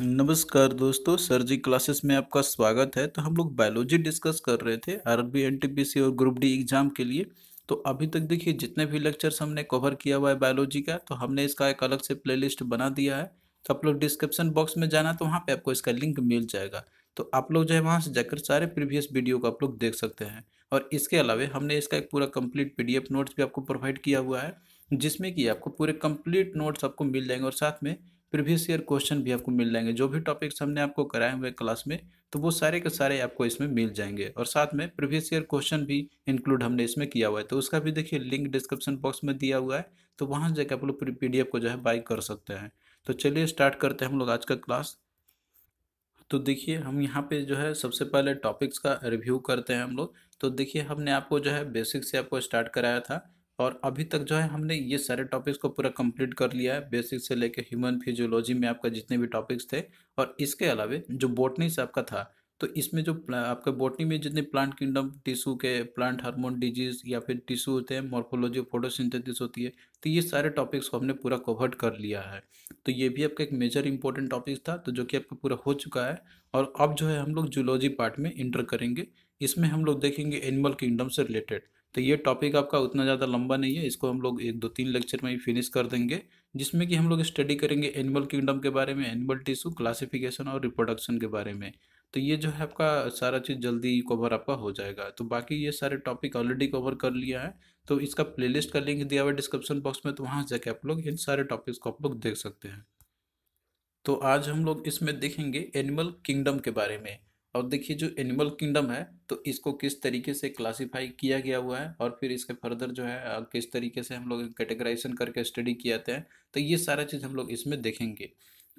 नमस्कार दोस्तों सर जी क्लासेस में आपका स्वागत है तो हम लोग बायोलॉजी डिस्कस कर रहे थे आरबी एनटीपीसी और ग्रुप डी एग्जाम के लिए तो अभी तक देखिए जितने भी लेक्चर्स हमने कवर किया हुआ है बायोलॉजी का तो हमने इसका एक अलग से प्लेलिस्ट बना दिया है तो आप लोग डिस्क्रिप्शन बॉक्स में जाना तो वहाँ पर आपको इसका लिंक मिल जाएगा तो आप लोग जो है वहाँ से जाकर सारे प्रीवियस वीडियो को आप लोग देख सकते हैं और इसके अलावा हमने इसका एक पूरा कंप्लीट पी नोट्स भी आपको प्रोवाइड किया हुआ है जिसमें कि आपको पूरे कंप्लीट नोट्स आपको मिल जाएंगे और साथ में प्रीवियस ईयर क्वेश्चन भी आपको मिल जाएंगे जो भी टॉपिक्स हमने आपको कराए हुए क्लास में तो वो सारे के सारे आपको इसमें मिल जाएंगे और साथ में प्रीवियस ईयर क्वेश्चन भी इंक्लूड हमने इसमें किया हुआ है तो उसका भी देखिए लिंक डिस्क्रिप्शन बॉक्स में दिया हुआ है तो वहाँ जाकर आप लोग पी को जो है बाई कर सकते हैं तो चलिए स्टार्ट करते हैं हम लोग आज का क्लास तो देखिए हम यहाँ पे जो है सबसे पहले टॉपिक्स का रिव्यू करते हैं हम लोग तो देखिए हमने आपको जो है बेसिक से आपको स्टार्ट कराया था और अभी तक जो है हमने ये सारे टॉपिक्स को पूरा कंप्लीट कर लिया है बेसिक से लेके ह्यूमन फिजियोलॉजी में आपका जितने भी टॉपिक्स थे और इसके अलावे जो बोटनी से आपका था तो इसमें जो आपके बोटनी में जितने प्लांट किंगडम टिश्यू के प्लांट हार्मोन डिजीज या फिर टिश्यू होते हैं मॉर्फोलॉजी फोटोसिंथेसिस होती है तो ये सारे टॉपिक्स को हमने पूरा कवर कर लिया है तो ये भी आपका एक मेजर इंपॉर्टेंट टॉपिक था तो जो कि आपका पूरा हो चुका है और अब जो है हम लोग जूलॉजी पार्ट में इंटर करेंगे इसमें हम लोग देखेंगे एनिमल किंगडम से रिलेटेड तो ये टॉपिक आपका उतना ज़्यादा लंबा नहीं है इसको हम लोग एक दो तीन लेक्चर में ही फिनिश कर देंगे जिसमें कि हम लोग स्टडी करेंगे एनिमल किंगडम के बारे में एनिमल टिश्यू क्लासिफिकेशन और रिप्रोडक्शन के बारे में तो ये जो है आपका सारा चीज़ जल्दी कवर आपका हो जाएगा तो बाकी ये सारे टॉपिक ऑलरेडी कवर कर लिया है तो इसका प्लेलिस्ट का लिंक दिया हुआ डिस्क्रिप्शन बॉक्स में तो वहाँ जाके आप लोग इन सारे टॉपिक्स को आप लोग देख सकते हैं तो आज हम लोग इसमें देखेंगे एनिमल किंगडम के बारे में और देखिए जो एनिमल किंगडम है तो इसको किस तरीके से क्लासिफाई किया गया हुआ है और फिर इसके फर्दर जो है किस तरीके से हम लोग कैटेगराइजेशन करके स्टडी किया जाते हैं तो ये सारा चीज़ हम लोग इसमें देखेंगे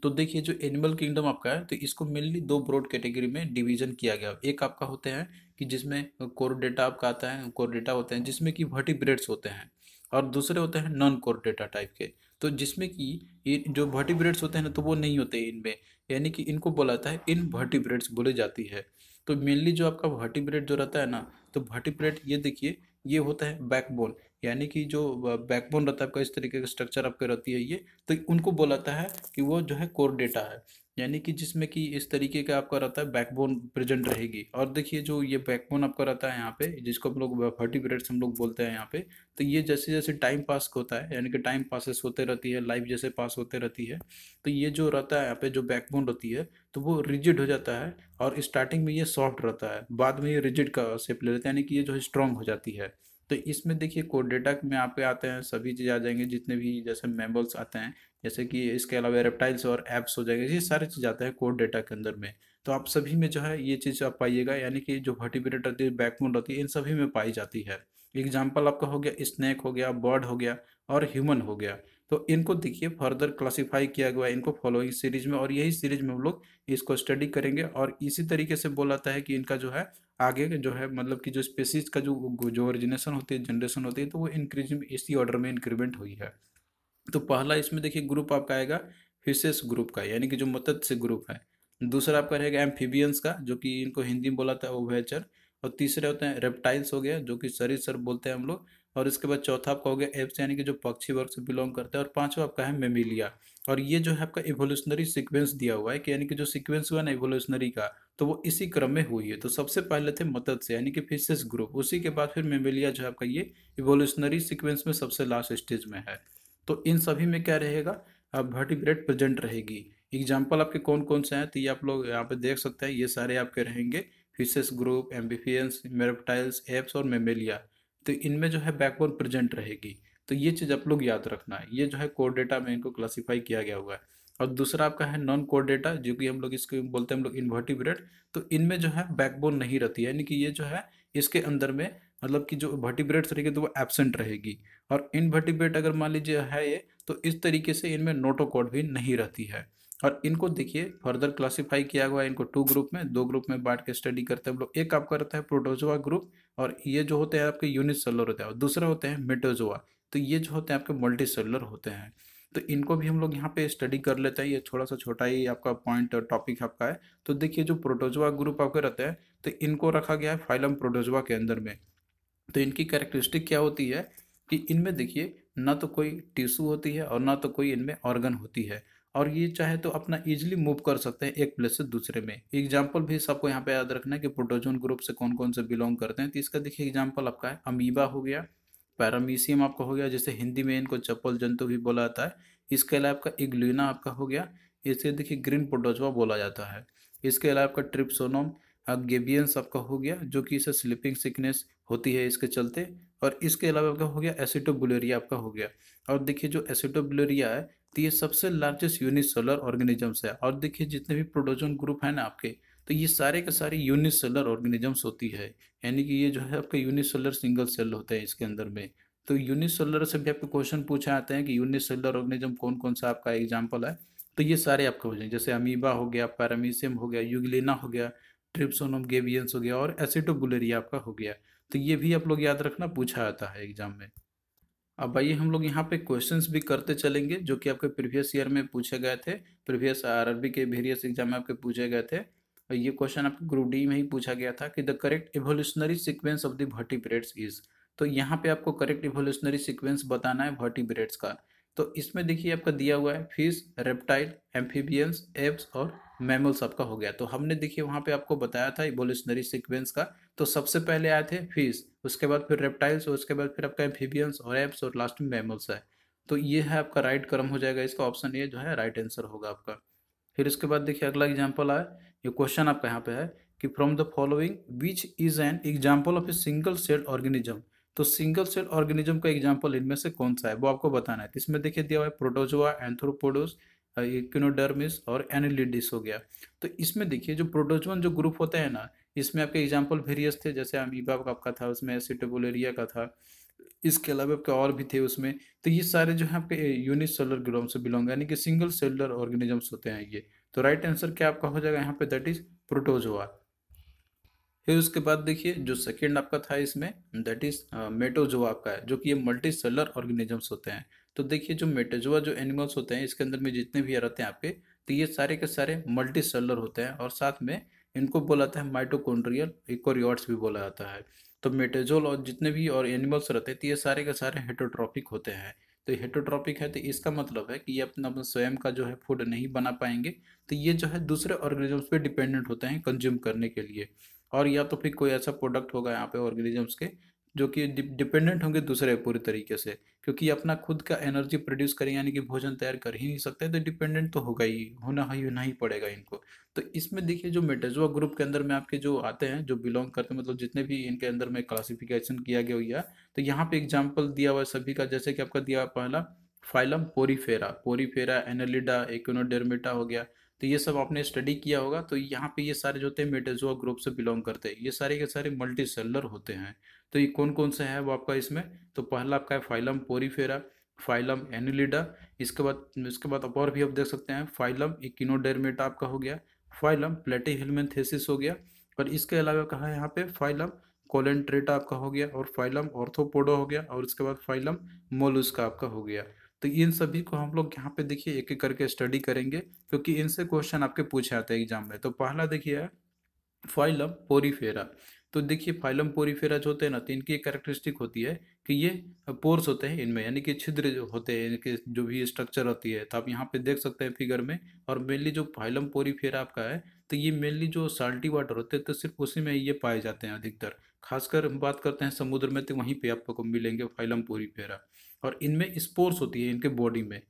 तो देखिए जो एनिमल किंगडम आपका है तो इसको मेनली दो ब्रॉड कैटेगरी में डिवीजन किया गया एक आपका होते हैं कि जिसमें कोर डेटा आपका आता है कोर डेटा होते हैं जिसमें कि वर्टिब्रेड्स होते हैं और दूसरे होते हैं नॉन कोर डेटा टाइप के तो जिसमें कि ये जो वर्टिब्रेट्स होते हैं ना तो वो नहीं होते इनमें यानी कि इनको बोला जाता है इन वर्टिब्रेट्स बोले जाती है तो मेनली जो आपका वर्टिब्रेट जो रहता है ना तो वर्टिब्रेट ये देखिए ये होता है बैकबोन यानी कि जो बैकबोन रहता है आपका इस तरीके का स्ट्रक्चर आपके रहती है ये तो उनको बोलाता है कि वो जो है कोर डेटा है यानी कि जिसमें कि इस तरीके का आपका रहता है बैकबोन प्रेजेंट रहेगी और देखिए जो ये बैकबोन आपका रहता है यहाँ पे जिसको हम लोग वर्टिब्रेट्स हम लोग बोलते हैं यहाँ पे तो ये जैसे जैसे टाइम पास होता है यानी कि टाइम पासेस होते रहती है लाइफ जैसे पास होते रहती है तो ये जो रहता है यहाँ पे जो बैकबोन रहती है तो वो रिजिड हो जाता है और स्टार्टिंग में ये सॉफ्ट रहता है बाद में ये रिजिड का शेप ले लेते है यानी कि ये जो है स्ट्रॉन्ग हो जाती है तो इसमें देखिए कोडेटा में आप आते हैं सभी चीज़ आ जाएंगे जितने भी जैसे मेम्बल्स आते हैं जैसे कि इसके अलावा रेप्टाइल्स और ऐप्स हो जाएगा ये सारी चीज़ आते हैं कोड डेटा के अंदर में तो आप सभी में जो है ये चीज़ आप पाइएगा यानी कि जो वर्टिब्रेट रहती है बैकबोन रहती है इन सभी में पाई जाती है एग्जाम्पल आपका हो गया स्नैक हो गया बर्ड हो गया और ह्यूमन हो गया तो इनको देखिए फर्दर क्लासिफाई किया गया है इनको फॉलोइंग सीरीज में और यही सीरीज में हम लोग इसको स्टडी करेंगे और इसी तरीके से बोला जाता है कि इनका जो है आगे जो है मतलब कि जो स्पेसीज का जो जो ओरिजिनेशन होती है जनरेशन होती है तो वो इंक्रीज इसी ऑर्डर में इंक्रीमेंट हुई है तो पहला इसमें देखिए ग्रुप आपका आएगा फिशेस ग्रुप का यानी कि जो मत्स्य ग्रुप है दूसरा आपका रहेगा एम्फीबियंस का जो कि इनको हिंदी में बोला था ओवेचर और तीसरे होते हैं रेप्टाइल्स हो गया जो कि शरीर सर बोलते हैं हम लोग और इसके बाद चौथा आपका हो गया एप्स यानी कि जो पक्षी वर्ग से बिलोंग करता है और पांचवा आपका है मेमिलिया और ये जो है आपका इवोल्यूशनरी सिक्वेंस दिया हुआ है कि यानी कि जो सिक्वेंस हुआ ना इवोल्यूशनरी का तो वो इसी क्रम में हुई है तो सबसे पहले थे मत्स्य यानी कि फिशेस ग्रुप उसी के बाद फिर मेमिलिया जो है आपका ये इवोल्यूशनरी सिक्वेंस में सबसे लास्ट स्टेज में है तो इन सभी में क्या रहेगा वर्टिब्रेट प्रेजेंट रहेगी एग्जाम्पल आपके कौन कौन से हैं तो ये आप लोग यहाँ पे देख सकते हैं ये सारे आपके रहेंगे fishes group amphibians reptiles aves और मेमेलिया तो इनमें जो है बैकबोन प्रेजेंट रहेगी तो ये चीज़ आप लोग याद रखना है ये जो है कोर डेटा में इनको क्लासीफाई किया गया हुआ है और दूसरा आपका है नॉन कोर डेटा जो कि हम लोग इसको बोलते हैं हम लोग इन्वर्टिब्रेट तो इनमें जो है बैकबोन नहीं रहती है यानी कि ये जो है इसके अंदर में मतलब कि जो वर्टिब्रेट्स रहेगी तो वो एबसेंट रहेगी और इन वर्टिब्रेट अगर मान लीजिए है ये तो इस तरीके से इनमें नोटोकॉड भी नहीं रहती है और इनको देखिए फर्दर क्लासिफाई किया हुआ है इनको टू ग्रुप में दो ग्रुप में बांट के स्टडी करते हैं हम लोग एक आपका रहता है प्रोटोजोआ ग्रुप और ये जो होते हैं आपके यूनिट सेलर होते हैं और दूसरा होते हैं मेटोजोआ तो ये जो होते हैं आपके मल्टी सेलर होते हैं तो इनको भी हम लोग यहाँ पे स्टडी कर लेते हैं ये थोड़ा सा छोटा ही आपका पॉइंट और टॉपिक आपका है तो देखिए जो प्रोटोजोआ ग्रुप आपके रहते हैं तो इनको रखा गया है फाइलम प्रोटोजोआ के अंदर में तो इनकी कैरेक्टरिस्टिक क्या होती है कि इनमें देखिए ना तो कोई टिश्यू होती है और ना तो कोई इनमें ऑर्गन होती है और ये चाहे तो अपना इजीली मूव कर सकते हैं एक प्लेस से दूसरे में एग्जाम्पल भी सबको यहाँ पे याद रखना है कि प्रोटोजोन ग्रुप से कौन कौन से बिलोंग करते हैं तो इसका देखिए एग्जाम्पल आपका है अमीबा हो गया पैरामीसियम आपका हो गया जैसे हिंदी में इनको चप्पल जंतु भी बोला जाता है इसके अलावा आपका इग्लिना आपका हो गया इसे देखिए ग्रीन प्रोटोजवा बोला जाता है इसके अलावा आपका ट्रिप्सोनोम गेबियंस आपका हो गया जो कि इसे स्लिपिंग सिकनेस होती है इसके चलते और इसके अलावा आपका हो गया एसिटोबुलेरिया आपका हो गया और देखिए जो एसिटोबुलेरिया है तो ये सबसे लार्जेस्ट यूनिसेलर ऑर्गेनिजम्स है और देखिए जितने भी प्रोडोजन ग्रुप हैं ना आपके तो ये सारे के सारे यूनिसेलर ऑर्गेनिजम्स होती है यानी कि ये जो है आपका यूनिसेलर सिंगल सेल होता है इसके अंदर में तो यूनिसेलर से भी आपके क्वेश्चन पूछे आते हैं कि यूनिसेलर ऑर्गेनिजम कौन कौन सा आपका एग्जाम्पल है तो ये सारे आपके हो जाएंगे जैसे अमीबा हो गया पैरामीसियम हो गया यूगलिना हो गया ट्रिप्सोनम गेवियंस हो गया और एसिटोबुलेरिया आपका हो गया तो ये भी आप लोग याद रखना पूछा आता है एग्जाम में अब आइए हम लोग यहाँ पे क्वेश्चंस भी करते चलेंगे जो कि आपके प्रीवियस ईयर में पूछे गए थे प्रीवियस आरआरबी के वेरियस एग्जाम में आपके पूछे गए थे और ये क्वेश्चन आपके ग्रुप डी में ही पूछा गया था कि the correct evolutionary sequence of the breeds is तो यहाँ पे आपको करेक्ट इवोल्यूशनरी सिक्वेंस बताना है ब्रेड्स का तो इसमें देखिए आपका दिया हुआ है फिश रेप्टाइल एम्फीबियंस एप्स और मैमल्स आपका हो गया तो हमने देखिए वहाँ पे आपको बताया था इवोल्यूशनरी सीक्वेंस का तो सबसे पहले आए थे फिश उसके बाद फिर रेप्टाइल्स और उसके बाद फिर आपका एम्फीबियंस और एप्स और लास्ट में मैमल्स है तो ये है आपका राइट क्रम हो जाएगा इसका ऑप्शन ए जो है राइट आंसर होगा आपका फिर उसके बाद देखिए अगला एग्जाम्पल आया ये क्वेश्चन आपका यहाँ पे है कि from the following which is an example of a single cell organism तो सिंगल सेल ऑर्गेनिज्म का एग्जाम्पल इनमें से कौन सा है वो आपको बताना है इसमें देखिए दिया हुआ है प्रोटोजोआ एंथ्रोपोडोस इक्नोडर्मिस और एनिलिडिस हो गया तो इसमें देखिए जो प्रोटोजोन जो ग्रुप होते हैं ना इसमें आपके एग्जाम्पल वेरियस थे जैसे अमीबा का आपका था उसमें एसिटोबोलेरिया का था इसके अलावा आपके और भी थे उसमें तो ये सारे जो है आपके यूनिट सेलर ग्रोम से बिलोंग यानी कि सिंगल सेलर ऑर्गेनिजम्स होते हैं ये तो राइट आंसर क्या आपका हो जाएगा यहाँ पे दैट इज प्रोटोजोआ फिर उसके बाद देखिए जो सेकेंड आपका था इसमें दैट इज मेटोजोआ आपका है जो कि ये मल्टी सेलर ऑर्गेनिजम्स होते हैं तो देखिए जो मेटेजुआ जो एनिमल्स होते हैं इसके अंदर में जितने भी रहते हैं आपके तो ये सारे के सारे मल्टी सेलर होते हैं और साथ में इनको बोला जाता है माइटोकॉन्ड्रियल इकोरियॉर्ट्स भी बोला जाता है तो मेटेजोल और जितने भी और एनिमल्स रहते हैं तो ये सारे के सारे हेटोट्रॉपिक होते हैं तो हेटोट्रॉपिक है तो इसका मतलब है कि ये अपना अपना स्वयं का जो है फूड नहीं बना पाएंगे तो ये जो है दूसरे ऑर्गेनिजम्स पे डिपेंडेंट होते हैं कंज्यूम करने के लिए और या तो फिर कोई ऐसा प्रोडक्ट होगा यहाँ पे ऑर्गेनिजम्स के जो कि डिपेंडेंट होंगे दूसरे पूरी तरीके से क्योंकि अपना खुद का एनर्जी प्रोड्यूस करें यानी कि भोजन तैयार कर ही नहीं सकते तो डिपेंडेंट तो होगा ही होना ही होना ही पड़ेगा इनको तो इसमें देखिए जो मेटेजुआ ग्रुप के अंदर में आपके जो आते हैं जो बिलोंग करते हैं मतलब जितने भी इनके अंदर में क्लासिफिकेशन किया गया हुआ तो यहाँ पे एग्जाम्पल दिया हुआ सभी का जैसे कि आपका दिया पहला phylum porifera porifera annelida echinodermata हो गया तो ये सब आपने स्टडी किया होगा तो यहाँ पे ये सारे जो होते हैं मेटेजुआ ग्रुप से बिलोंग करते हैं ये सारे के सारे मल्टी सेलर होते हैं तो ये कौन कौन सा है वो आपका इसमें तो पहला आपका है फाइलम पोरीफेरा फाइलम एनिलिडा इसके बाद इसके बाद आप और भी आप देख सकते हैं फाइलम इक्नोडेरमेटा आपका हो गया फाइलम प्लेटी हो गया और इसके अलावा कहा है यहाँ पे फाइलम कोलेंट्रेटा आपका हो गया और फाइलम ऑर्थोपोडो हो गया और इसके बाद फाइलम मोलुस्का आपका हो गया तो इन सभी को हम लोग यहाँ पे देखिए एक एक करके स्टडी करेंगे क्योंकि इनसे क्वेश्चन आपके पूछे आते हैं एग्जाम में तो पहला देखिए फाइलम पोरीफेरा तो देखिए फाइलम पोरीफेरा जो होते हैं ना तो इनकी एक करेक्टरिस्टिक होती है कि ये पोर्स होते हैं इनमें यानी कि छिद्र जो होते हैं इनके जो भी स्ट्रक्चर होती है तो आप यहाँ पे देख सकते हैं फिगर में और मेनली जो फाइलम पोरीफेरा आपका है तो ये मेनली जो साल्टी वाटर होते हैं तो सिर्फ उसी में ये पाए जाते हैं अधिकतर खासकर हम बात करते हैं समुद्र में तो वहीं पर आपको मिलेंगे फाइलम पोरीफेरा और इनमें स्पोर्स होती है इनके बॉडी में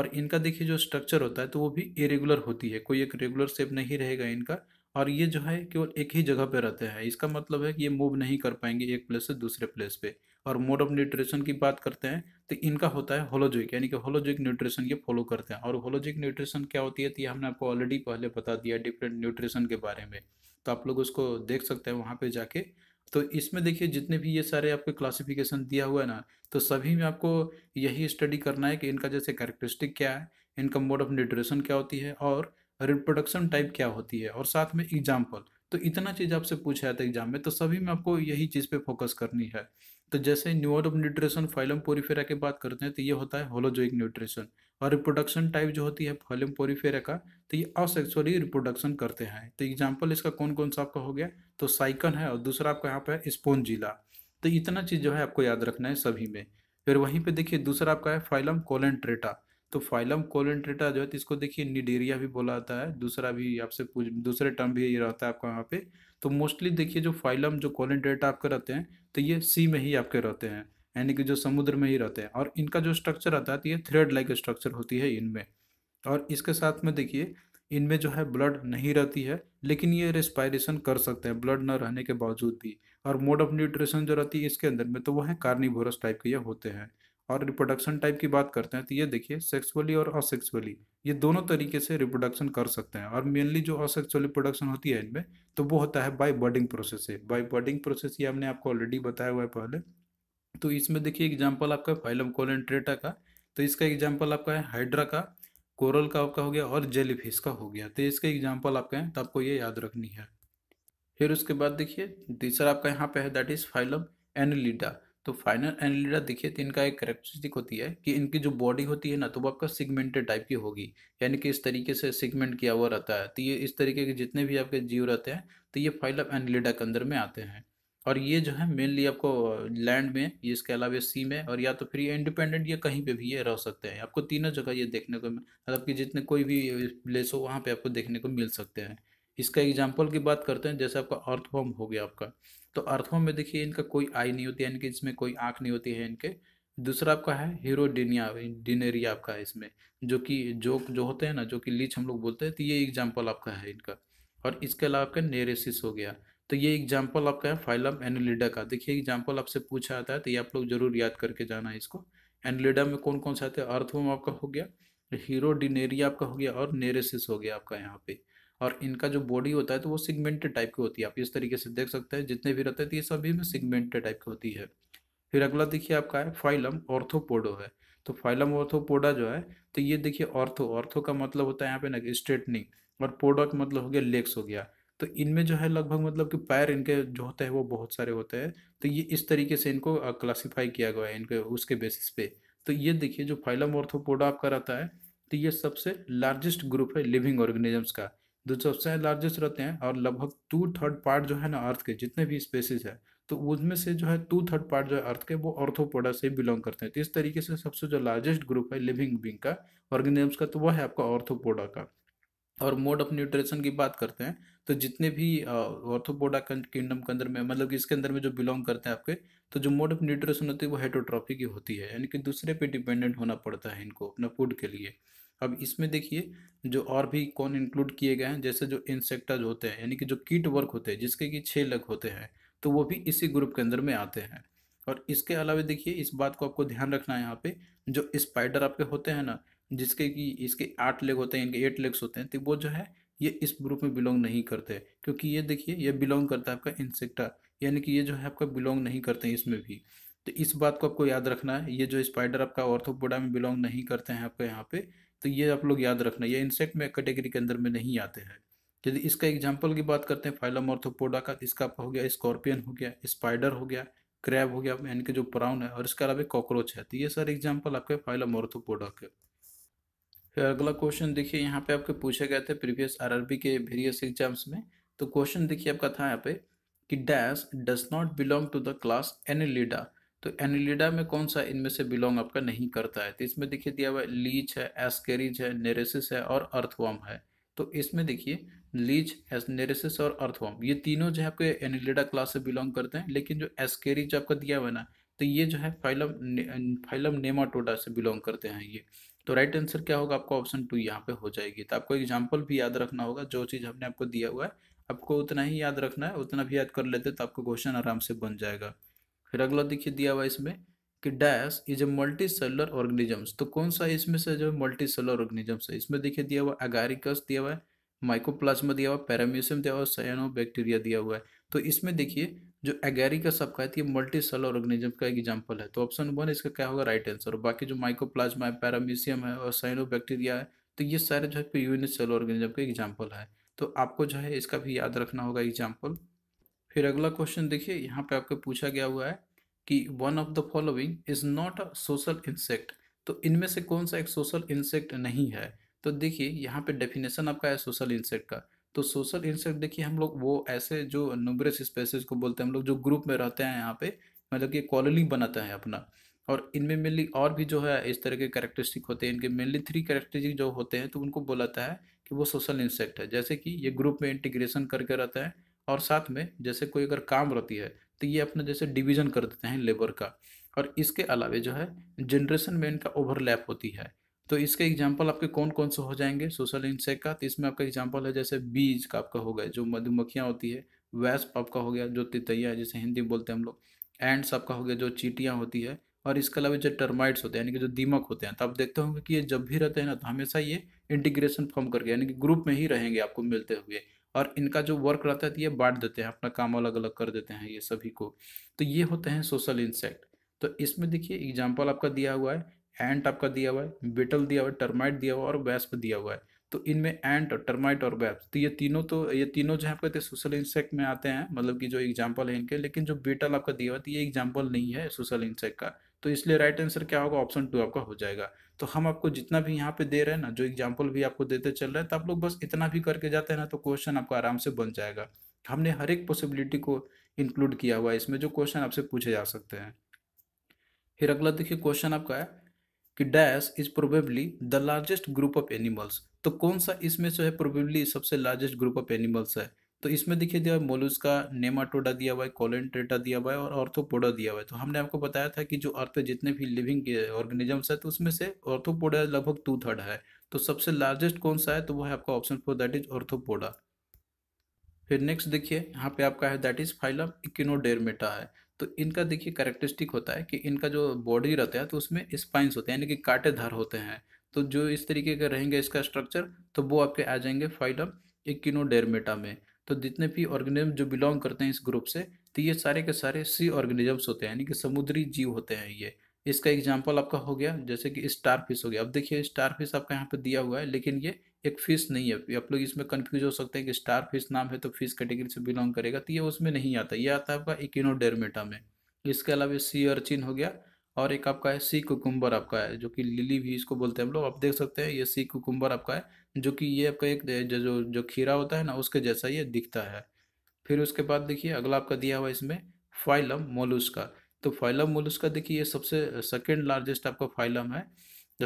और इनका देखिए जो स्ट्रक्चर होता है तो वो भी इरेगुलर होती है कोई एक रेगुलर शेप नहीं रहेगा इनका और ये जो है केवल एक ही जगह पे रहते हैं इसका मतलब है कि ये मूव नहीं कर पाएंगे एक प्लेस से दूसरे प्लेस पे और मोड ऑफ न्यूट्रिशन की बात करते हैं तो इनका होता है होलोजिक यानी कि होलोजिक न्यूट्रिशन ये फॉलो करते हैं और होलोजिक न्यूट्रिशन क्या होती है तो ये हमने आपको ऑलरेडी पहले बता दिया डिफरेंट न्यूट्रिशन के बारे में तो आप लोग उसको देख सकते हैं वहाँ पर जाके तो इसमें देखिए जितने भी ये सारे आपके क्लासिफिकेशन दिया हुआ है ना तो सभी में आपको यही स्टडी करना है कि इनका जैसे कैरेक्टरिस्टिक क्या है इनका मोड ऑफ न्यूट्रिशन क्या होती है और रिप्रोडक्शन टाइप क्या होती है और साथ में एग्जाम्पल तो इतना चीज़ आपसे पूछा जाता है एग्जाम में तो सभी में आपको यही चीज़ पे फोकस करनी है तो जैसे nature of nutrition phylum porifera की बात करते हैं तो ये होता है होलोजोइक न्यूट्रिशन और रिप्रोडक्शन टाइप जो होती है फाइलम पोरीफेरा का तो ये असेक्सुअली रिप्रोडक्शन करते हैं तो एग्जाम्पल इसका कौन कौन सा आपका हो गया तो साइकन है और दूसरा आपका यहाँ पर है स्पोनजिला तो इतना चीज़ जो है आपको याद रखना है सभी में फिर वहीं पर देखिए दूसरा आपका है फाइलम कोलेंट्रेटा तो फाइलम कोलेंट्रेटा जो है तो इसको देखिए निडेरिया भी बोला जाता है दूसरा भी आपसे पूछ दूसरे टर्म भी ये रहता है आपका यहाँ पे तो मोस्टली देखिए जो फाइलम जो कोलेंट्रेटा आपके रहते हैं तो ये सी में ही आपके रहते हैं यानी कि जो समुद्र में ही रहते हैं और इनका जो स्ट्रक्चर रहता है तो ये थ्रेड लाइक स्ट्रक्चर होती है इनमें और इसके साथ में देखिए इनमें जो है ब्लड नहीं रहती है लेकिन ये रेस्पायरेशन कर सकते हैं ब्लड न रहने के बावजूद भी और मोड ऑफ न्यूट्रिशन जो रहती है इसके अंदर में तो वो है कार्निवोरस टाइप के ये होते हैं और रिप्रोडक्शन टाइप की बात करते हैं तो ये देखिए सेक्सुअली और असेक्सुअली ये दोनों तरीके से रिप्रोडक्शन कर सकते हैं और मेनली जो असेक्सुअली प्रोडक्शन होती है इनमें तो वो होता है बाई बर्डिंग प्रोसेस से बाई बर्डिंग प्रोसेस ये हमने आपको ऑलरेडी बताया हुआ है पहले तो इसमें देखिए एग्जाम्पल आपका फाइलम कोलेंट्रेटा का तो इसका एग्जाम्पल आपका है हाइड्रा का कोरल का आपका हो गया और जेलीफिश का हो गया तो इसका एग्जाम्पल आपका है तो आपको ये याद रखनी है फिर उसके बाद देखिए तीसरा आपका यहाँ पे है दैट इज़ फाइलम एनलिडा तो फाइनल एनालिडा देखिए तो इनका एक करेक्टरिस्टिक होती है कि इनकी जो बॉडी होती है ना तो वो आपका सिगमेंटेड टाइप की होगी यानी कि इस तरीके से सिगमेंट किया हुआ रहता है तो ये इस तरीके के जितने भी आपके जीव रहते हैं तो ये फाइलम एनालिडा के अंदर में आते हैं और ये जो है मेनली आपको लैंड में ये इसके अलावा सी में और या तो फिर ये इंडिपेंडेंट या कहीं पे भी ये रह सकते हैं आपको तीनों जगह ये देखने को मतलब कि जितने कोई भी प्लेस हो वहाँ पे आपको देखने को मिल सकते हैं इसका एग्जाम्पल की बात करते हैं जैसे आपका अर्थ फॉर्म हो गया आपका तो अर्थों में देखिए इनका कोई आई नहीं होती है इनके इसमें कोई आँख नहीं होती है इनके दूसरा आपका है हीरो डिनिया डिनेरिया आपका है इसमें जो कि जो जो होते हैं ना जो कि लीच हम लोग बोलते हैं तो ये एग्जाम्पल आपका है इनका और इसके अलावा आपका नेरेसिस हो गया तो ये एग्जाम्पल आपका है फाइलम एनलिडा का देखिए एग्जाम्पल आपसे पूछा आता है तो ये आप लोग जरूर याद करके जाना है इसको एनलिडा में कौन कौन से आते हैं अर्थवम आपका हो गया हीरो डिनेरिया आपका हो गया और नेरेसिस हो गया आपका यहाँ पे और इनका जो बॉडी होता है तो वो सिगमेंटेड टाइप की होती है आप इस तरीके से देख सकते हैं जितने भी रहते हैं तो ये सभी में सिगमेंटेड टाइप की होती है फिर अगला देखिए आपका है फाइलम ऑर्थोपोडो है तो फाइलम ऑर्थोपोडा जो है तो ये देखिए ऑर्थो ऑर्थो का मतलब होता है यहाँ पे ना स्ट्रेटनिंग और पोडा का मतलब हो गया लेग्स हो गया तो इनमें जो है लगभग मतलब कि पैर इनके जो होते हैं वो बहुत सारे होते हैं तो ये इस तरीके से इनको क्लासीफाई किया गया है इनके उसके बेसिस पे तो ये देखिए जो फाइलम ऑर्थोपोडा आपका रहता है तो ये सबसे लार्जेस्ट ग्रुप है लिविंग ऑर्गेनिजम्स का जो सबसे लार्जेस्ट रहते हैं और लगभग टू थर्ड पार्ट जो है ना अर्थ के जितने भी स्पेसिस है तो उसमें से जो है टू थर्ड पार्ट जो है अर्थ के वो ऑर्थोपोडा से बिलोंग करते हैं तो इस तरीके से सबसे जो लार्जेस्ट ग्रुप है लिविंग बींग का ऑर्गेनिजम्स का तो वह है आपका ऑर्थोपोडा का और मोड ऑफ न्यूट्रिशन की बात करते हैं तो जितने भी ऑर्थोपोडा किंगडम के अंदर में मतलब इसके अंदर में जो बिलोंग करते हैं आपके तो जो मोड ऑफ न्यूट्रिशन होती है वो हेटोट्रॉफी की होती है यानी कि दूसरे पे डिपेंडेंट होना पड़ता है इनको अपना फूड के लिए अब इसमें देखिए जो और भी कौन इंक्लूड किए गए हैं जैसे जो इंसेक्टाज होते हैं यानी कि जो कीट वर्क होते हैं जिसके कि छः लग होते हैं तो वो भी इसी ग्रुप के अंदर में आते हैं और इसके अलावा देखिए इस बात को आपको ध्यान रखना है यहाँ पे जो स्पाइडर आपके होते हैं ना जिसके कि इसके आठ लेग होते हैं इनके एट लेग्स होते हैं तो वो जो है ये इस ग्रुप में बिलोंग नहीं करते क्योंकि ये देखिए ये बिलोंग करता है आपका इंसेक्टा यानी कि ये जो है आपका बिलोंग नहीं करते हैं इसमें भी तो इस बात को आपको याद रखना है ये जो स्पाइडर आपका ऑर्थोपोडा में बिलोंग नहीं करते हैं आपके यहाँ पे तो ये आप लोग याद रखना ये इंसेक्ट में कैटेगरी के अंदर में नहीं आते हैं यदि इसका एग्जाम्पल की बात करते हैं फाइलम ऑर्थोपोडा का इसका हो गया स्कॉर्पियन हो गया स्पाइडर हो गया क्रैब हो गया यानी कि जो प्राउन है और इसके अलावा कॉकरोच है तो ये सर एग्जाम्पल आपके फाइलम ऑर्थोपोडा के फिर अगला क्वेश्चन देखिए यहाँ पे आपके पूछे गए थे प्रीवियस आरआरबी के वेरियस एग्जाम्स में तो क्वेश्चन देखिए आपका था यहाँ पे कि dash does not belong to the class annelida तो एनिलिडा में कौन सा इनमें से बिलोंग आपका नहीं करता है तो इसमें देखिए दिया हुआ है लीच है एस्केरिज है नेरेसिस है और अर्थवॉम है तो इसमें देखिए लीच एस नेरेसिस और अर्थवॉम ये तीनों जो है आपके एनिलिडा क्लास से बिलोंग करते हैं लेकिन जो एस्केरिज आपका दिया हुआ है ना तो ये जो है फाइलम फाइलम नेमाटोडा से बिलोंग करते हैं ये तो राइट आंसर क्या होगा आपका ऑप्शन टू यहाँ पे हो जाएगी तो आपको एग्जाम्पल भी याद रखना होगा जो चीज़ हमने आपको दिया हुआ है आपको उतना ही याद रखना है उतना भी याद कर लेते तो आपका क्वेश्चन आराम से बन जाएगा फिर अगला देखिए दिया हुआ इसमें कि dash is a multi cellular organisms तो कौन सा इसमें से जो मल्टी सेलर ऑर्गेनिजम्स है इसमें देखिए दिया हुआ एगारिकस दिया हुआ है माइकोप्लाज्मा दिया हुआ पैराम्यूसियम दिया हुआ सयानो बैक्टीरिया दिया हुआ है तो इसमें देखिए जो सबका आपका ये मल्टी सेलर ऑर्गेनिजम का एक एग्जाम्पल है तो ऑप्शन वन इसका क्या होगा राइट आंसर बाकी जो माइकोप्लाज्मा है पैरामिशियम है और साइनो बैक्टीरिया है तो ये सारे जो है यूनिट सेलर ऑर्गेनिज्म का एग्जाम्पल है तो आपको जो है इसका भी याद रखना होगा एग्जाम्पल फिर अगला क्वेश्चन देखिए यहाँ पे आपको पूछा गया हुआ है कि one of the following is not a social insect तो इनमें से कौन सा एक सोशल इंसेक्ट नहीं है तो देखिए यहाँ पे डेफिनेशन आपका है सोशल इंसेक्ट का तो सोशल इंसेक्ट देखिए हम लोग वो ऐसे जो नुबरेस स्पेसिस को बोलते हैं हम लोग जो ग्रुप में रहते हैं यहाँ पे मतलब कि कॉलोनी बनाता है अपना और इनमें मेनली और भी जो है इस तरह के करेक्टरिस्टिक होते हैं इनके मेनली थ्री करेक्टरिस्टिक जो होते हैं तो उनको बोलाता है कि वो सोशल इंसेक्ट है जैसे कि ये ग्रुप में इंटीग्रेशन करके रहता है और साथ में जैसे कोई अगर काम रहती है तो ये अपना जैसे डिवीजन कर देते हैं लेबर का और इसके अलावे जो है जनरेशन में इनका ओवरलैप होती है तो इसके एग्जाम्पल आपके कौन कौन से हो जाएंगे सोशल इंसेक्ट का तो इसमें आपका एग्जाम्पल है जैसे बीज का आपका हो गया जो मधुमक्खियाँ होती है वैस्प आपका हो गया जो तितैया जैसे हिंदी में बोलते हैं हम लोग एंड्स आपका हो गया जो चीटियाँ होती है और इसके अलावा जो टर्माइट्स होते हैं यानी कि जो दीमक होते हैं तो आप देखते होंगे कि ये जब भी रहते हैं ना तो हमेशा ये इंटीग्रेशन फॉर्म करके यानी कि ग्रुप में ही रहेंगे आपको मिलते हुए और इनका जो वर्क रहता है तो ये बांट देते हैं अपना काम अलग अलग कर देते हैं ये सभी को तो ये होते हैं सोशल इंसेक्ट तो इसमें देखिए एग्जाम्पल आपका दिया हुआ है एंट आपका दिया हुआ है बिटल दिया हुआ है टर्माइट दिया हुआ है और वैस्प दिया हुआ है तो इनमें एंट और टर्माइट और वैप्स तो ये तीनों तो ये तीनों जो है आपका सोशल इंसेक्ट में आते हैं मतलब कि जो एग्जाम्पल है इनके लेकिन जो बेटल आपका दिया हुआ है तो ये एग्जाम्पल नहीं है सोशल इंसेक्ट का तो इसलिए राइट आंसर क्या होगा ऑप्शन टू आपका हो जाएगा तो हम आपको जितना भी यहाँ पे दे रहे हैं ना जो एग्जाम्पल भी आपको देते चल रहे हैं तो आप लोग बस इतना भी करके जाते हैं ना तो क्वेश्चन आपका आराम से बन जाएगा हमने हर एक पॉसिबिलिटी को इंक्लूड किया हुआ है इसमें जो क्वेश्चन आपसे पूछे जा सकते हैं फिर अगला देखिए क्वेश्चन आपका है कि dash is probably the largest group of animals तो कौन सा इसमें जो है प्रोबेबली सबसे लार्जेस्ट ग्रुप ऑफ एनिमल्स है तो इसमें देखिए दिया मोलूस का नेमाटोडा दिया हुआ है कॉलेंट्रेटा दिया हुआ है और ऑर्थोपोडा दिया हुआ है तो हमने आपको बताया था कि जो अर्थ पे जितने भी लिविंग ऑर्गेनिजम्स है तो उसमें से ऑर्थोपोडा लगभग टू थर्ड है तो सबसे लार्जेस्ट कौन सा है तो वो है आपका option four that is arthropoda फिर नेक्स्ट देखिए यहाँ पे आपका है दैट इज फाइलम इक्नोडेरमेटा है तो इनका देखिए करेक्टरिस्टिक होता है कि इनका जो बॉडी रहता है तो उसमें स्पाइंस होते हैं यानी कि काटेधार होते हैं तो जो इस तरीके के रहेंगे इसका स्ट्रक्चर तो वो आपके आ जाएंगे फाइलम इक्नोडेरमेटा में तो जितने भी ऑर्गेनिज्म जो बिलोंग करते हैं इस ग्रुप से तो ये सारे के सारे सी ऑर्गेनिजम्स होते हैं यानी कि समुद्री जीव होते हैं ये इसका एग्जाम्पल आपका हो गया जैसे कि स्टार फिश हो गया अब देखिए स्टार फिश आपका यहाँ पर दिया हुआ है लेकिन ये एक फिश नहीं है आप लोग इसमें कन्फ्यूज हो सकते हैं कि स्टार फिश नाम है तो फिश कैटेगरी से बिलोंग करेगा तो ये उसमें नहीं आता ये आता है आपका इकिनोडेरमेटा में इसके अलावा सी अर्चिन हो गया और एक आपका है सी कुकुम्बर आपका है जो कि लिली भी इसको बोलते हैं हम लोग आप देख सकते हैं ये सी कुकुम्बर आपका है जो कि ये आपका एक जो जो खीरा होता है ना उसके जैसा ये दिखता है फिर उसके बाद देखिए अगला आपका दिया हुआ इसमें फाइलम मोलुस्का तो फाइलम मोलुस्का देखिए ये सबसे सेकेंड लार्जेस्ट आपका फाइलम है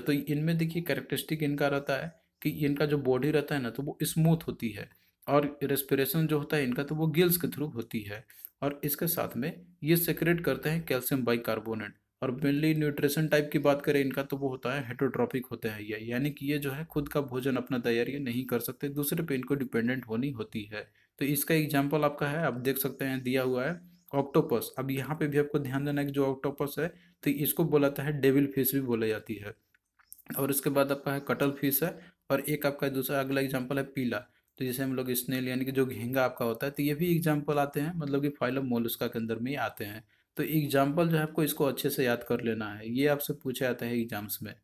तो इनमें देखिए कैरेक्टरिस्टिक इनका रहता है कि इनका जो बॉडी रहता है ना तो वो स्मूथ होती है और रेस्पिरेशन जो होता है इनका तो वो गिल्स के थ्रू होती है और इसके साथ में ये सेक्रेट करते हैं कैल्शियम बाइकार्बोनेट और मेनली न्यूट्रिशन टाइप की बात करें इनका तो वो होता है हेटोट्रॉपिक होता है ये यानी कि ये जो है खुद का भोजन अपना तैयार ये नहीं कर सकते दूसरे पे इनको डिपेंडेंट होनी होती है तो इसका एग्जाम्पल आपका है आप देख सकते हैं दिया हुआ है ऑक्टोपस अब यहाँ पे भी आपको ध्यान देना है कि जो ऑक्टोपस है तो इसको बोलाता है डेविल फिश भी बोली जाती है और इसके बाद आपका है कटल फिश है और एक आपका दूसरा अगला एग्जाम्पल है पीला तो जैसे हम लोग स्नेल यानी कि जो घेंगा आपका होता है तो ये भी एग्जाम्पल आते हैं मतलब कि फाइलम मोलस्का के अंदर में आते हैं तो एग्जाम्पल जो है आपको इसको अच्छे से याद कर लेना है ये आपसे पूछा जाता है एग्जाम्स में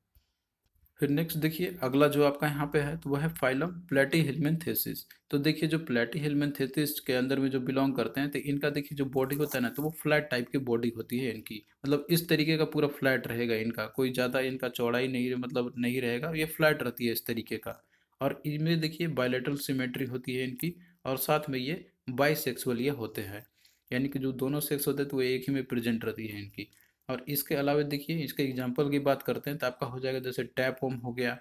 फिर नेक्स्ट देखिए अगला जो आपका यहाँ पे है तो वह है फाइलम प्लेटी हिलमेन तो देखिए जो प्लेटी हिलमेन के अंदर में जो बिलोंग करते हैं तो इनका देखिए जो बॉडी होता है ना तो वो फ्लैट टाइप की बॉडी होती है इनकी मतलब इस तरीके का पूरा फ्लैट रहेगा इनका कोई ज़्यादा इनका चौड़ाई नहीं मतलब नहीं रहेगा ये फ्लैट रहती है इस तरीके का और इनमें देखिए बायोलेटरल सिमेट्री होती है इनकी और साथ में ये बाइसेक्सुअल ये होते हैं यानी कि जो दोनों सेक्स होते हैं तो वो एक ही में प्रेजेंट रहती है इनकी और इसके अलावा देखिए इसके एग्जाम्पल की बात करते हैं तो आपका हो जाएगा जैसे टैप वम हो गया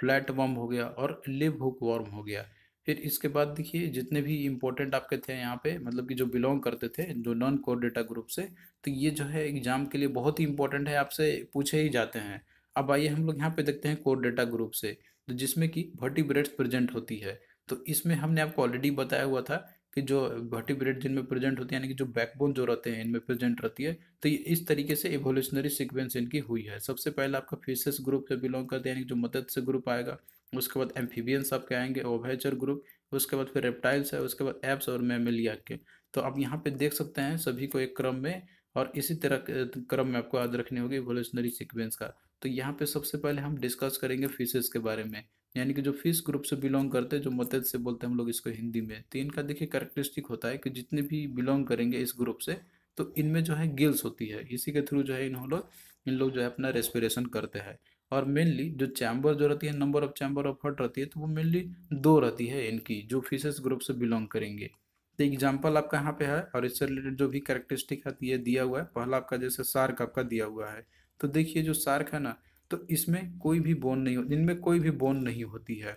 फ्लैट वॉम हो गया और लिव हुक वॉर्म हो गया फिर इसके बाद देखिए जितने भी इम्पोर्टेंट आपके थे यहाँ पे मतलब कि जो बिलोंग करते थे जो नॉन कोर डेटा ग्रुप से तो ये जो है एग्जाम के लिए बहुत ही इंपॉर्टेंट है आपसे पूछे ही जाते हैं अब आइए हम लोग यहाँ पे देखते हैं कोर डेटा ग्रुप से तो जिसमें कि वर्टिब्रेट्स प्रेजेंट होती है तो इसमें हमने आपको ऑलरेडी बताया हुआ था कि जो वर्टिब्रेट जिनमें प्रेजेंट होती है यानी कि जो बैकबोन जो रहते हैं इनमें प्रेजेंट रहती है तो ये इस तरीके से एवोल्यूशनरी सीक्वेंस इनकी हुई है सबसे पहले आपका फिशेस ग्रुप से बिलोंग करते हैं यानी जो मदद से ग्रुप आएगा उसके बाद एम्फीबियंस आपके आएंगे ओवेचर ग्रुप उसके बाद फिर रेप्टाइल्स है उसके बाद एप्स और मेमिलिया के तो आप यहाँ पे देख सकते हैं सभी को एक क्रम में और इसी तरह क्रम में आपको याद रखनी होगी एवोल्यूशनरी सिक्वेंस का तो यहाँ पे सबसे पहले हम डिस्कस करेंगे फिशेस के बारे में यानी कि जो फिश ग्रुप से बिलोंग करते हैं जो मदद से बोलते हैं हम लोग इसको हिंदी में तो इनका देखिए करेक्टरिस्टिक होता है कि जितने भी बिलोंग करेंगे इस ग्रुप से तो इनमें जो है गिल्स होती है इसी के थ्रू जो है इन लोग इन लोग जो है अपना रेस्पिरेशन करते हैं और मेनली जो चैम्बर जो रहती है number of chamber of heart रहती है तो वो मेनली दो रहती है इनकी जो फिशेस ग्रुप से बिलोंग करेंगे तो एग्जाम्पल आपका यहाँ पे है और इससे रिलेटेड जो भी करेक्टरिस्टिक है ये दिया हुआ है पहला आपका जैसे सार्क आपका दिया हुआ है तो देखिए जो सार्क है ना तो इसमें कोई भी बोन नहीं होती इनमें कोई भी बोन नहीं होती है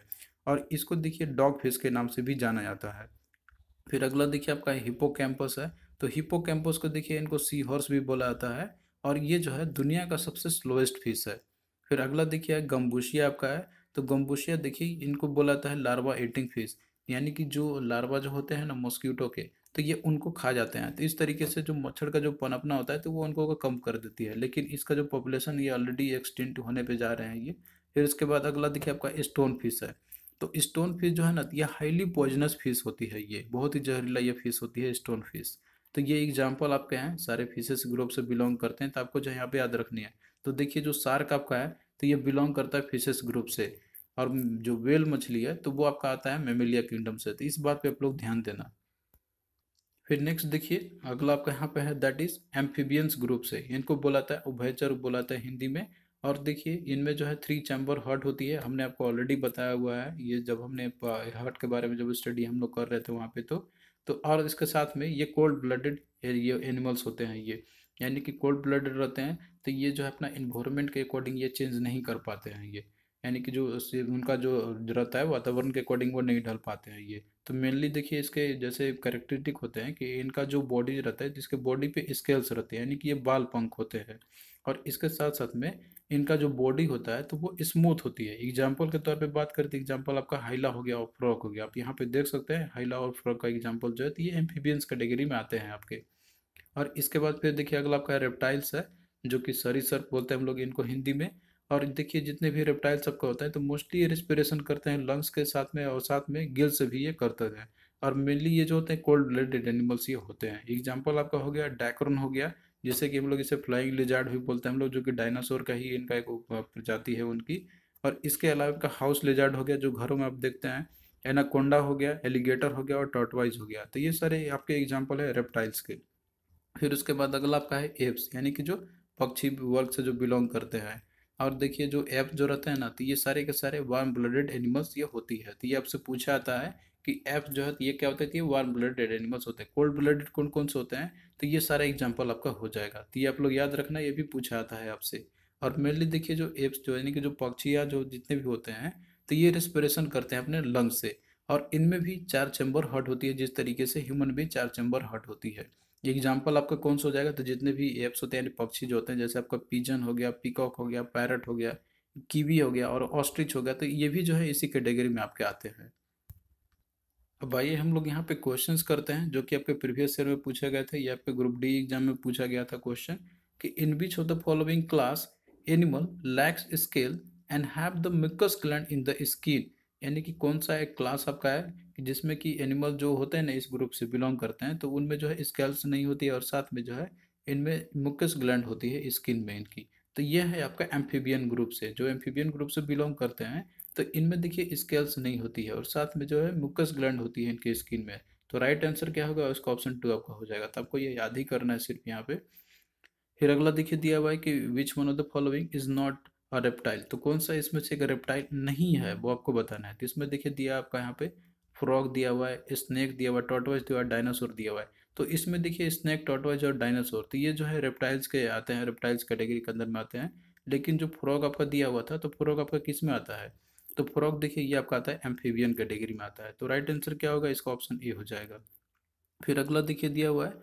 और इसको देखिए डॉग फिश के नाम से भी जाना जाता है फिर अगला देखिए आपका हिपो कैंपस है तो हिपो कैंपस को देखिए इनको सी हॉर्स भी बोला जाता है और ये जो है दुनिया का सबसे स्लोएस्ट फिश है फिर अगला देखिए गम्बुशिया आपका है तो गम्बुशिया देखिए इनको बोला जाता है लार्वा एटिंग फिश यानी कि जो लार्वा जो होते हैं ना मॉस्क्यूटो के तो ये उनको खा जाते हैं तो इस तरीके से जो मच्छर का जो पनपना होता है तो वो उनको कम कर देती है लेकिन इसका जो पॉपुलेशन ये ऑलरेडी एक्सटेंट होने पर जा रहे हैं ये फिर उसके बाद अगला देखिए आपका स्टोन फिश है तो स्टोन फिश जो है ना ये हाईली पॉइजनस फिश होती है ये बहुत ही जहरीला ये फिश होती है स्टोन फिश तो ये एग्जाम्पल आपके हैं सारे फिशेस ग्रुप से बिलोंग करते हैं तो आपको जो यहाँ पे याद रखनी है तो देखिए जो सार्क आपका है तो ये बिलोंग करता है फिशेस ग्रुप से और जो वेल मछली है तो वो आपका आता है मेमेलिया किंगडम से तो इस बात पे आप लोग ध्यान देना फिर नेक्स्ट देखिए अगला आपका यहाँ पे है दैट इज एम्फीबियंस ग्रुप से इनको बोलाता है उभयचर बोलाता है हिंदी में और देखिए इनमें जो है थ्री चैम्बर हर्ट होती है हमने आपको ऑलरेडी बताया हुआ है ये जब हमने हर्ट के बारे में जब स्टडी हम लोग कर रहे थे वहाँ पे तो तो और इसके साथ में ये कोल्ड ब्लडेड ये एनिमल्स होते हैं ये यानी कि कोल्ड ब्लडेड रहते हैं तो ये जो है अपना इन्वायरमेंट के अकॉर्डिंग ये चेंज नहीं कर पाते हैं ये यानी कि जो उनका जो रहता है वातावरण के अकॉर्डिंग वो नहीं ढल पाते हैं ये तो मेनली देखिए इसके जैसे करेक्टरिस्टिक होते हैं कि इनका जो बॉडी रहता है जिसके बॉडी पे स्केल्स रहते हैं यानी कि ये बाल पंख होते हैं और इसके साथ साथ में इनका जो बॉडी होता है तो वो स्मूथ होती है एग्जाम्पल के तौर पर बात करते हैं एग्जाम्पल आपका हाइला हो गया और फ्रॉक हो गया आप यहाँ पे देख सकते हैं हाइला और फ्रॉक का एग्जाम्पल जो है तो ये एम्फीबियंस कैटेगरी में आते हैं आपके और इसके बाद फिर देखिए अगला आपका रेप्टाइल्स है जो कि सरी सर्प बोलते हैं हम लोग इनको हिंदी में और देखिए जितने भी रेप्टाइल सबका होता है तो मोस्टली ये रेस्पिरेशन करते हैं लंग्स के साथ में और साथ में गिल्स भी ये करते हैं और मेनली ये जो होते हैं कोल्ड ब्लडेड एनिमल्स ये होते हैं एग्जाम्पल आपका हो गया डैक्रोन हो गया जैसे कि हम लोग इसे फ्लाइंग लिजार्ड भी बोलते हैं हम लोग जो कि डायनासोर का ही इनका एक प्रजाति है उनकी और इसके अलावा इनका हाउस लिजार्ड हो गया जो घरों में आप देखते हैं एनाकोंडा हो गया एलिगेटर हो गया और टॉटवाइज हो गया तो ये सारे आपके एग्जाम्पल है रेप्टाइल्स के फिर उसके बाद अगला आपका है एप्स यानी कि जो पक्षी वर्ग से जो बिलोंग करते हैं और देखिए जो ऐप जो रहता है ना तो ये सारे के सारे वार्म ब्लडेड एनिमल्स ये होती है तो ये आपसे पूछा आता है कि ऐप जो है तो ये क्या होता है कि वार्म ब्लडेड एनिमल्स होते हैं कोल्ड ब्लडेड कौन कौन से होते हैं तो ये सारा एग्जाम्पल आपका हो जाएगा तो ये आप लोग याद रखना ये भी पूछा आता है आपसे और मेनली देखिए जो एप्स जो यानी कि जो पक्षी या जो जितने भी होते हैं तो ये रेस्पिरेशन करते हैं अपने लंग्स से और इनमें भी चार चैम्बर हर्ट होती है जिस तरीके से ह्यूमन भी चार चैम्बर हर्ट होती है एग्जाम्पल आपका कौन सा हो जाएगा तो जितने भी एप्स होते हैं पक्षी जो होते हैं जैसे आपका पिजन हो गया पिकॉक हो गया पैरट हो गया कीवी हो गया और ऑस्ट्रिच हो गया तो ये भी जो है इसी कैटेगरी में आपके आते हैं अब आइए हम लोग यहाँ पे क्वेश्चंस करते हैं जो कि आपके प्रीवियस ईयर में पूछे गए थे या आपके ग्रुप डी एग्जाम में पूछा गया था क्वेश्चन कि in which of the following class animal lacks scale and have the mucus gland in the skin यानी कि कौन सा एक क्लास आपका है कि जिसमें कि एनिमल जो होते हैं ना इस ग्रुप से बिलोंग करते हैं तो उनमें जो है स्केल्स नहीं होती है और साथ में जो है इनमें मुकस ग्लैंड होती है स्किन में इनकी तो यह है आपका एम्फीबियन ग्रुप से जो एम्फीबियन ग्रुप से बिलोंग करते हैं तो इनमें देखिए स्केल्स नहीं होती है और साथ में जो है मुकस ग्लैंड होती है इनके स्किन में तो राइट आंसर क्या होगा उसका ऑप्शन टू आपका हो जाएगा तो आपको ये याद ही करना है सिर्फ यहाँ पे फिर अगला देखिए दिया हुआ है कि which one of the following is not और रेप्टाइल तो कौन सा इसमें से रेप्टाइल नहीं है वो आपको बताना है तो इसमें देखिए दिया आपका यहाँ पे फ्रॉक दिया हुआ है स्नैक दिया हुआ है टॉटवाइज दिया हुआ है डायनासोर दिया हुआ है तो इसमें देखिए स्नैक टॉटवाइज और डायनासोर तो ये जो है रेप्टाइल्स के आते हैं रेप्टाइल्स कैटेगरी के अंदर में आते हैं लेकिन जो फ्रॉक आपका दिया हुआ था तो फ्रॉक आपका किस में आता है तो फ्रॉक देखिए ये आपका आता है एम्फीबियन कैटेगरी में आता है तो राइट आंसर क्या होगा इसका ऑप्शन ए हो जाएगा फिर अगला देखिए दिया हुआ है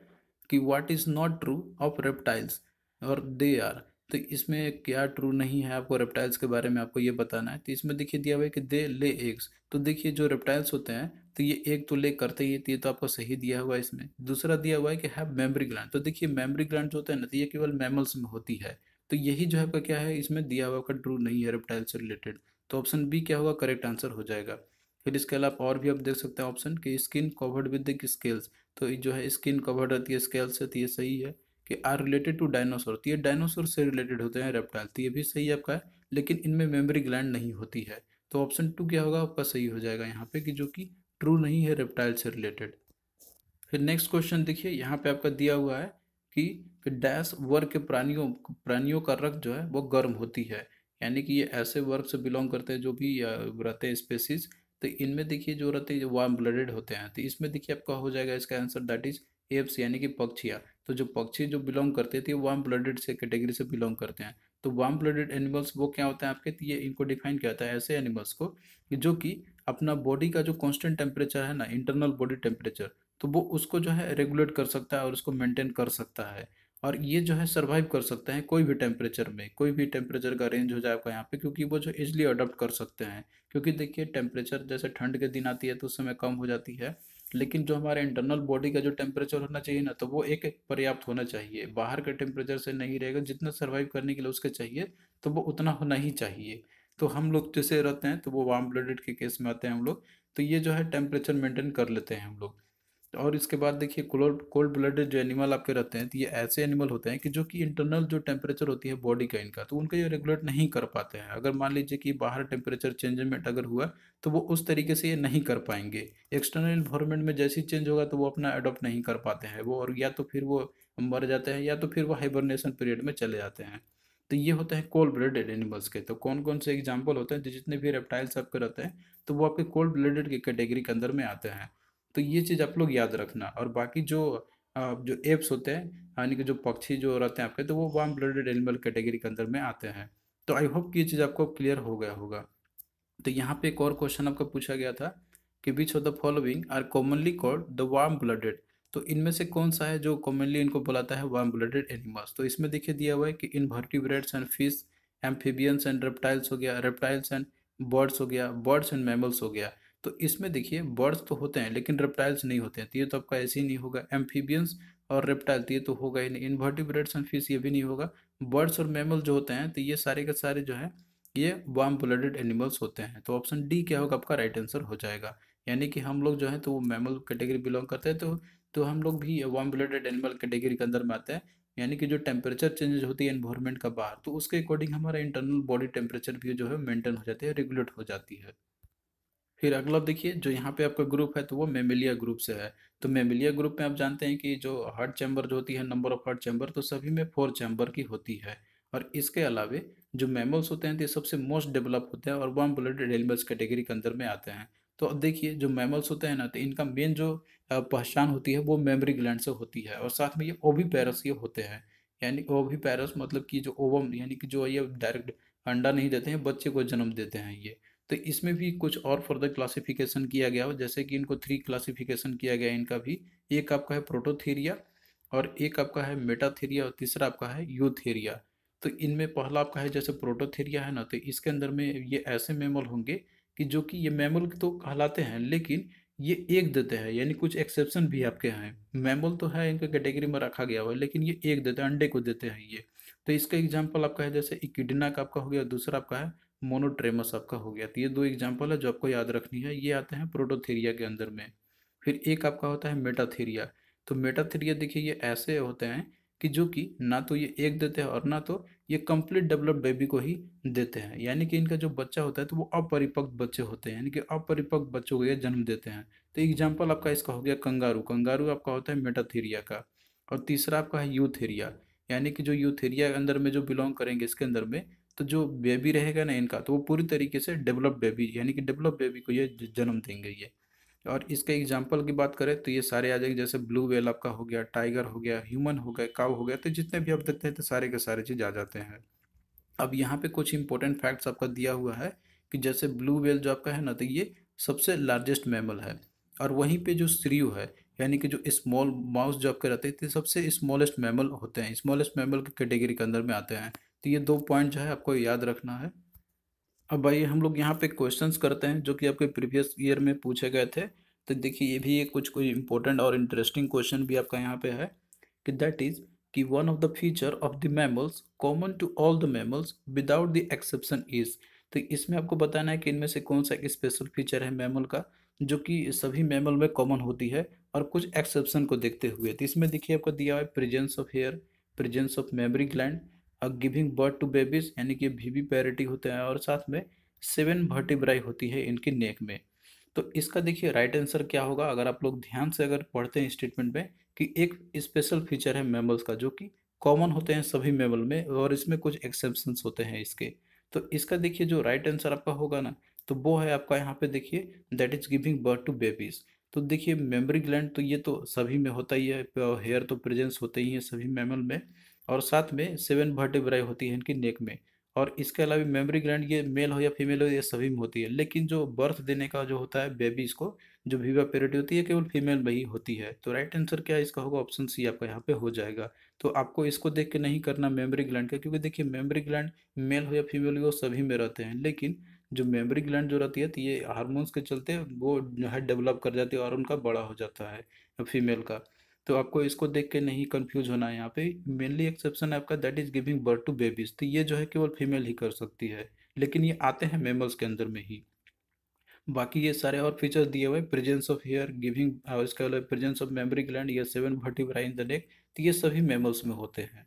कि what is not true of reptiles और दे आर तो इसमें क्या ट्रू नहीं है आपको रेप्टाइल्स के बारे में आपको ये बताना है तो इसमें देखिए दिया हुआ है कि दे ले एग्स तो देखिए जो रेप्टाइल्स होते हैं तो ये एक तो ले करते ही तो ये तो आपको सही दिया हुआ है इसमें दूसरा दिया हुआ है कि हैव मेमरी ग्लैंड तो देखिए मेमरी ग्लैंड जो होता है ना तो ये केवल मैमल्स में होती है तो यही जो है आपका क्या है इसमें दिया हुआ का ट्रू नहीं है रेप्टाइल से रिलेटेड तो ऑप्शन बी क्या होगा करेक्ट आंसर हो जाएगा फिर इसके अलावा और भी आप देख सकते हैं ऑप्शन कि स्किन कवर्ड विद स्केल्स तो जो है स्किन कवर्ड रहती है स्केल्स से तो ये सही है ये आर रिलेटेड टू डायनासोर तो ये डायनासोर से रिलेटेड होते हैं रेप्टाइल तो ये भी सही आपका है लेकिन इनमें मेमोरी ग्लैंड नहीं होती है तो ऑप्शन टू क्या होगा आपका सही हो जाएगा यहाँ पे कि जो कि ट्रू नहीं है रेप्टाइल से रिलेटेड फिर नेक्स्ट क्वेश्चन देखिए यहाँ पे आपका दिया हुआ है कि डैश वर्ग के प्राणियों प्राणियों का रक्त जो है वो गर्म होती है यानी कि ये ऐसे वर्ग से बिलोंग करते हैं जो भी रहते हैं स्पेसीज तो इनमें देखिए जो रहते हैं वार्म ब्लडेड होते हैं तो इसमें देखिए आपका हो जाएगा इसका आंसर दैट इज एप्स यानी कि पक्षिया तो जो पक्षी जो बिलोंग करते थे वार्म ब्लडेड से कैटेगरी से बिलोंग करते हैं तो वार्म ब्लडेड एनिमल्स वो क्या होते हैं आपके तो ये इनको डिफाइन किया जाता है ऐसे एनिमल्स को जो कि अपना बॉडी का जो कॉन्स्टेंट टेम्परेचर है ना इंटरनल बॉडी टेम्परेचर तो वो उसको जो है रेगुलेट कर सकता है और उसको मेंटेन कर सकता है और ये जो है सर्वाइव कर सकते हैं कोई भी टेम्परेचर में कोई भी टेम्परेचर का रेंज हो जाए आपका यहाँ पे क्योंकि वो जो इजली अडोप्ट कर सकते हैं क्योंकि देखिए टेम्परेचर जैसे ठंड के दिन आती है तो उस समय कम हो जाती है लेकिन जो हमारे इंटरनल बॉडी का जो टेम्परेचर होना चाहिए ना तो वो एक पर्याप्त होना चाहिए बाहर के टेम्परेचर से नहीं रहेगा जितना सर्वाइव करने के लिए उसके चाहिए तो वो उतना होना ही चाहिए तो हम लोग जैसे रहते हैं तो वो वार्म ब्लडेड के केस में आते हैं हम लोग तो ये जो है टेम्परेचर मेंटेन कर लेते हैं हम लोग और इसके बाद देखिए कोल्ड कोल्ड ब्लडेड जो एनिमल आपके रहते हैं तो ये ऐसे एनिमल होते हैं कि जो कि इंटरनल जो टेम्परेचर होती है बॉडी का इनका तो उनका ये रेगुलेट नहीं कर पाते हैं अगर मान लीजिए कि बाहर टेम्परेचर चेंजमेंट अगर हुआ तो वो उस तरीके से ये नहीं कर पाएंगे एक्सटर्नल इन्वायरमेंट में जैसे चेंज होगा तो वो अपना अडोप्ट नहीं कर पाते हैं वो और या तो फिर वो मर जाते हैं या तो फिर वो हाइबरनेशन पीरियड में चले जाते हैं तो ये होते हैं कोल्ड ब्लडेड एनिमल्स के तो कौन कौन से एग्जाम्पल होते हैं जितने भी रेप्टाइल्स आपके रहते हैं तो वो आपके कोल्ड ब्लडेड के कैटेगरी के अंदर में आते हैं तो ये चीज़ आप लोग याद रखना और बाकी जो जो एप्स होते हैं यानी कि जो पक्षी जो रहते हैं आपके तो वो वार्म ब्लडेड एनिमल कैटेगरी के अंदर में आते हैं तो आई होप कि ये चीज़ आपको क्लियर हो गया होगा तो यहाँ पे एक और क्वेश्चन आपका पूछा गया था कि which of the following are commonly called the warm blooded तो इनमें से कौन सा है जो कॉमनली इनको बुलाता है वार्म ब्लडेड एनिमल्स तो इसमें देखिए दिया हुआ है कि in invertebrates and fish amphibians and reptiles हो गया रेप्टाइल्स एंड बर्ड्स हो गया बर्ड्स एंड मैमल्स हो गया तो इसमें देखिए बर्ड्स तो होते हैं लेकिन रेप्टाइल्स नहीं होते हैं तो ये तो आपका ऐसे ही नहीं होगा एम्फीबियंस और रेप्टाइल तो ये तो होगा ही नहीं इन्वर्टिब्रेट्स एंड फिश ये भी नहीं होगा बर्ड्स और मेमल जो होते हैं तो ये सारे के सारे जो है ये वार्म ब्लडेड एनिमल्स होते हैं तो ऑप्शन डी क्या होगा आपका राइट आंसर हो जाएगा यानी कि हम लोग जो है तो वो मेमल कैटेगरी बिलोंग करते हैं तो तो हम लोग भी वार्म ब्लडेड एनिमल कैटेगरी के अंदर में आते हैं यानी कि जो टेम्परेचर चेंजेज होती है एनवायरमेंट का बाहर तो उसके अकॉर्डिंग हमारा इंटरनल बॉडी टेम्परेचर भी जो है मेंटेन हो जाती है रेगुलेट हो जाती है फिर अगला देखिए जो यहाँ पे आपका ग्रुप है तो वो मेमिलिया ग्रुप से है तो मेमिलिया ग्रुप में आप जानते हैं कि जो हार्ट चैम्बर जो होती है नंबर ऑफ हार्ट चैम्बर तो सभी में फोर चैम्बर की होती है और इसके अलावे जो मेमल्स होते हैं तो ये सबसे मोस्ट डेवलप होते हैं और वन ब्लडेड एनिमल्स कैटेगरी के अंदर में आते हैं तो अब देखिए जो मेमल्स होते हैं ना तो इनका मेन जो पहचान होती है वो मेमरी ग्लैंड से होती है और साथ में ये ओवी पैरस ये होते हैं यानी ओवी पैरस मतलब कि जो ओवम यानी कि जो ये डायरेक्ट अंडा नहीं देते हैं बच्चे को जन्म देते हैं ये तो इसमें भी कुछ और फर्दर क्लासिफिकेशन किया गया हो जैसे कि इनको थ्री क्लासिफिकेशन किया गया इनका भी एक आपका है प्रोटोथेरिया और एक आपका है मेटाथेरिया और तीसरा आपका है यूथेरिया तो इनमें पहला आपका है जैसे प्रोटोथेरिया है ना तो इसके अंदर में ये ऐसे मेमल होंगे कि जो कि ये मेमल तो कहलाते हैं लेकिन ये एक देते हैं यानी कुछ एक्सेप्शन भी आपके हैं मेमल तो है इनका कैटेगरी में रखा गया हुआ है लेकिन ये एक देते हैं अंडे को देते हैं ये तो इसका एग्जाम्पल आपका है जैसे इक्विडिना का आपका हो गया दूसरा आपका है मोनोट्रेमस आपका हो गया तो ये दो एग्जाम्पल है जो आपको याद रखनी है ये आते हैं प्रोटोथेरिया के अंदर में फिर एक आपका होता है मेटाथेरिया तो मेटाथेरिया देखिए ये ऐसे होते हैं कि जो कि ना तो ये एक देते हैं और ना तो ये कंप्लीट डेवलप बेबी को ही देते हैं यानी कि इनका जो बच्चा होता है तो वो अपरिपक्व बच्चे होते हैं यानी कि अपरिपक्व बच्चों को ये जन्म देते हैं तो एग्जाम्पल आपका इसका हो गया कंगारू कंगारू आपका होता है मेटाथेरिया का और तीसरा आपका है यूथेरिया यानी कि जो यूथेरिया के अंदर में जो बिलोंग करेंगे इसके अंदर में तो जो बेबी रहेगा ना इनका तो वो पूरी तरीके से डेवलप बेबी यानी कि डेवलप बेबी को ये जन्म देंगे ये और इसके एग्जाम्पल की बात करें तो ये सारे आ जाएंगे जैसे ब्लू वेल आपका हो गया टाइगर हो गया ह्यूमन हो गया काव हो गया तो जितने भी आप देखते हैं तो सारे के सारे चीज़ आ जाते हैं अब यहाँ पे कुछ इंपॉर्टेंट फैक्ट्स आपका दिया हुआ है कि जैसे ब्लू वेल जो आपका है ना तो ये सबसे लार्जेस्ट मैमल है और वहीं पर जो स्त्रीव है यानी कि जो स्मॉल माउस जो आपके रहते हैं तो सबसे स्मॉलेस्ट मैमल होते हैं स्मॉलेस्ट मैमल की कैटेगरी के अंदर में आते हैं तो ये दो पॉइंट जो है आपको याद रखना है अब भाई हम लोग यहाँ पे क्वेश्चंस करते हैं जो कि आपके प्रीवियस ईयर में पूछे गए थे तो देखिए ये भी ये कुछ कोई इंपॉर्टेंट और इंटरेस्टिंग क्वेश्चन भी आपका यहाँ पे है कि दैट इज़ कि one of the feature of the mammals common to all the mammals without the exception is तो इसमें आपको बताना है कि इनमें से कौन सा एक स्पेशल फीचर है मैमल का जो कि सभी मैमल में कॉमन होती है और कुछ एक्सेप्शन को देखते हुए तो इसमें देखिए आपको दिया हुआ है presence of hair presence of mammary gland और गिविंग बर्थ टू बेबीज यानी कि वी पैरिटी होते हैं और साथ में सेवन भर्टिब्राई होती है इनकी नेक में तो इसका देखिए राइट आंसर क्या होगा अगर आप लोग ध्यान से अगर पढ़ते हैं स्टेटमेंट में कि एक स्पेशल फीचर है मेमल्स का जो कि कॉमन होते हैं सभी मेमल में और इसमें कुछ एक्सेप्शन होते हैं इसके तो इसका देखिए जो राइट आंसर आपका होगा ना तो वो है आपका यहाँ पे देखिए that is giving birth to babies तो देखिए मेमोरी ग्लैंड तो ये तो सभी में होता ही है हेयर तो प्रेजेंस होते ही है सभी मेमल में और साथ में सेवन वर्टिब्राई होती है इनकी नेक में और इसके अलावा मेमोरी ग्लैंड ये मेल हो या फीमेल हो ये सभी में होती है लेकिन जो बर्थ देने का जो होता है बेबीज़ को जो वीवा पेरिटी होती है केवल फीमेल में ही होती है तो राइट आंसर क्या है इसका होगा ऑप्शन सी आपका यहाँ पे हो जाएगा तो आपको इसको देख के नहीं करना मेमोरी ग्लैंड का क्योंकि देखिए मेमोरी ग्लैंड मेल हो या फीमेल हो सभी में रहते हैं लेकिन जो मेमोरी ग्लैंड जो रहती है तो ये हारमोन्स के चलते वो जो है डेवलप कर जाती है और उनका बड़ा हो जाता है फीमेल का तो आपको इसको देख के नहीं कंफ्यूज होना है यहाँ पे मेनली एक्सेप्शन है आपका that is giving birth to babies तो ये जो है केवल फीमेल ही कर सकती है लेकिन ये आते हैं मेमल्स के अंदर में ही बाकी ये सारे और फीचर्स दिए हुए प्रेजेंस ऑफ हेयर गिविंग अलावा प्रेजेंस ऑफ मेमोरी ग्लैंड या seven vertebra in the neck तो ये सभी मेमल्स में होते हैं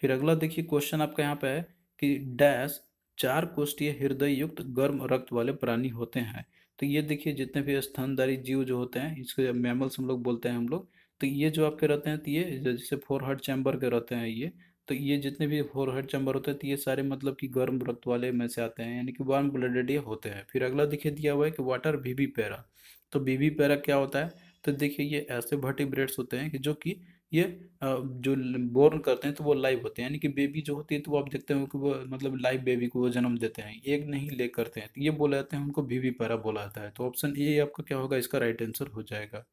फिर अगला देखिए क्वेश्चन आपका यहाँ पे है कि डैश चार कोष्ठीय हृदय युक्त गर्म रक्त वाले प्राणी होते हैं तो ये देखिए जितने भी स्थानदारी जीव जो होते हैं इसको मेमल्स हम लोग बोलते हैं हम लोग तो ये जो आपके रहते हैं तो ये जैसे फोर हार्ट चैम्बर के रहते हैं ये तो ये जितने भी फोर हार्ट चैम्बर होते हैं तो ये सारे मतलब कि गर्म रक्त वाले में से आते हैं यानी कि वार्म ब्लडेड ये होते हैं फिर अगला देखिए दिया हुआ है कि वाटर बीबी पैरा तो बीबी पैरा क्या होता है तो देखिए ये ऐसे ब्रेड्स होते हैं कि जो कि ये जो बोर्न करते हैं तो वो लाइव होते हैं यानी कि बेबी जो होती है तो वो आप देखते हो कि वो मतलब लाइव बेबी को वो जन्म देते हैं एक नहीं ले करते हैं तो ये बोला जाता है उनको बीबी पैरा बोला जाता है तो ऑप्शन ए आपका क्या होगा इसका राइट आंसर हो जाएगा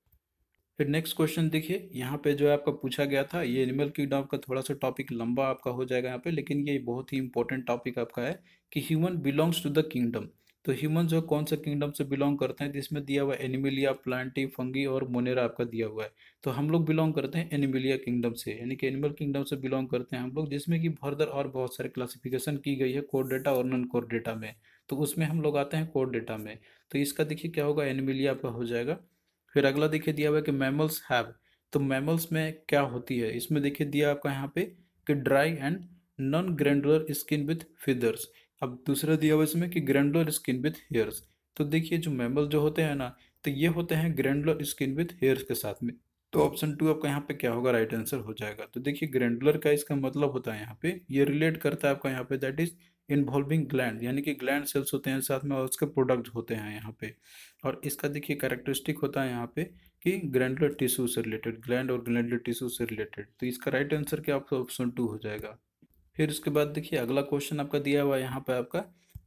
फिर नेक्स्ट क्वेश्चन देखिए यहाँ पे जो है आपका पूछा गया था ये एनिमल किंगडम का थोड़ा सा टॉपिक लंबा आपका हो जाएगा यहाँ पे लेकिन ये बहुत ही इंपॉर्टेंट टॉपिक आपका है कि human belongs to the kingdom तो ह्यूमन जो कौन सा किंगडम से बिलोंग करते हैं जिसमें दिया हुआ एनिमिलिया प्लांटी फंगी और मोनेरा आपका दिया हुआ है तो हम लोग बिलोंग करते हैं एनिमिलिया किंगडम से यानी कि एनिमल किंगडम से बिलोंग करते हैं हम लोग जिसमें कि फर्दर और बहुत सारे क्लासिफिकेशन की गई है कोर डेटा और नॉन कोर डेटा में तो उसमें हम लोग आते हैं कोर डेटा में तो इसका देखिए क्या होगा एनिमिलिया आपका हो जाएगा फिर अगला देखिए दिया हुआ है कि मैमल्स हैव तो मैमल्स में क्या होती है इसमें देखिए दिया आपका यहाँ पे कि dry and non glandular skin with feathers अब दूसरा दिया हुआ इसमें कि ग्रैंडुलर स्किन विथ हेयर्स तो देखिए जो मैमल जो होते हैं ना तो ये होते हैं ग्रैंडुलर स्किन विथ हेयर्स के साथ में तो ऑप्शन टू आपका यहाँ पे क्या होगा राइट आंसर हो जाएगा तो देखिए ग्रैंडुलर का इसका मतलब होता है यहाँ पे ये रिलेट करता है आपका यहाँ पे दैट इज इन्वॉल्विंग ग्लैंड यानी कि ग्लैंड सेल्स होते हैं साथ में और उसके प्रोडक्ट होते हैं यहाँ पे और इसका देखिए कैरेक्टरिस्टिक होता है यहाँ पे कि ग्रैंडुलर टिश्यू से रिलेटेड ग्लैंड और ग्लैंडुलर टिश्यू से रिलेटेड तो इसका राइट आंसर क्या आपका ऑप्शन टू हो जाएगा फिर उसके बाद देखिए अगला क्वेश्चन आपका दिया हुआ है यहाँ पर आपका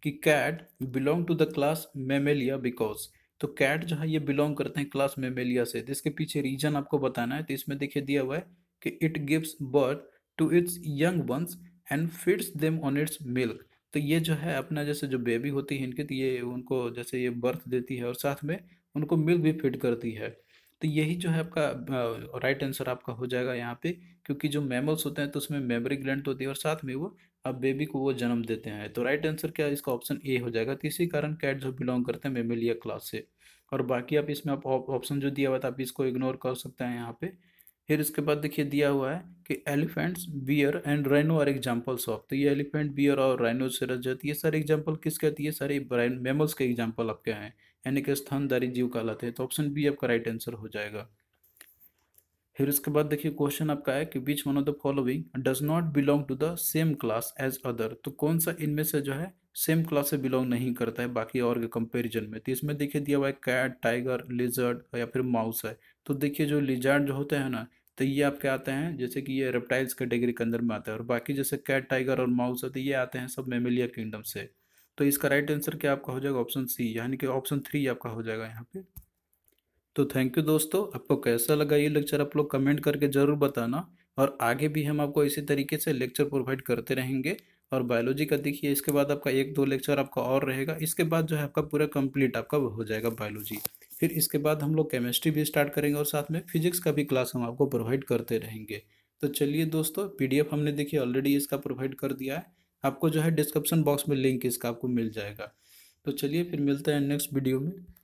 कि cat belong to the class mammalia because तो कैट जो है ये बिलोंग करते हैं क्लास मेमेलिया से जिसके तो पीछे रीजन आपको बताना है तो इसमें देखिए दिया हुआ है कि it gives birth to its young ones and feeds them on its milk तो ये जो है अपना जैसे जो बेबी होती है इनके तो ये उनको जैसे ये बर्थ देती है और साथ में उनको मिल्क भी फिट करती है तो यही जो है आपका राइट आंसर आपका हो जाएगा यहाँ पे क्योंकि जो मैमल्स होते हैं तो उसमें मेमोरी ग्लैंड होती है और साथ में वो अब बेबी को वो जन्म देते हैं तो राइट आंसर क्या इसका ऑप्शन ए हो जाएगा तो इसी कारण कैट जो बिलोंग करते हैं मेमिलिया क्लास से और बाकी आप इसमें आप ऑप्शन जो दिया हुआ था आप इसको इग्नोर कर सकते हैं यहाँ पर फिर उसके बाद देखिए दिया हुआ है कि elephants bear and rhino are examples of तो ये एलिफेंट बियर और रेनो से रजत ये सारे एग्जाम्पल किसके आती है सारे मेमल्स के एग्जाम्पल आपके हैं यानी कि स्थानदारी जीव कहलाते हैं तो ऑप्शन बी आपका राइट आंसर हो जाएगा फिर उसके बाद देखिए क्वेश्चन आपका है कि which one of the following does not belong to the same class as other तो कौन सा इनमें से जो है सेम क्लास से बिलोंग नहीं करता है बाकी और के में तो इसमें देखिए दिया हुआ है कैट टाइगर लिजर्ड या फिर माउस है तो देखिए जो लिजर्ड जो होते हैं ना तो ये आपके आते हैं जैसे कि ये रेप्टाइल्स कैटेगरी के अंदर में आता है और बाकी जैसे कैट टाइगर और माउस होते तो ये आते हैं सब मेमिलिया किंगडम से तो इसका राइट आंसर क्या आपका हो जाएगा ऑप्शन सी यानी कि ऑप्शन थ्री आपका हो जाएगा यहाँ पे तो थैंक यू दोस्तों आपको कैसा लगा ये लेक्चर आप लोग कमेंट करके ज़रूर बताना और आगे भी हम आपको इसी तरीके से लेक्चर प्रोवाइड करते रहेंगे और बायोलॉजी का देखिए इसके बाद आपका एक दो लेक्चर आपका और रहेगा इसके बाद जो है आपका पूरा कंप्लीट आपका हो जाएगा बायोलॉजी फिर इसके बाद हम लोग केमिस्ट्री भी स्टार्ट करेंगे और साथ में फिजिक्स का भी क्लास हम आपको प्रोवाइड करते रहेंगे तो चलिए दोस्तों पीडीएफ हमने देखिए ऑलरेडी इसका प्रोवाइड कर दिया है आपको जो है डिस्क्रिप्शन बॉक्स में लिंक इसका आपको मिल जाएगा तो चलिए फिर मिलते हैं नेक्स्ट वीडियो में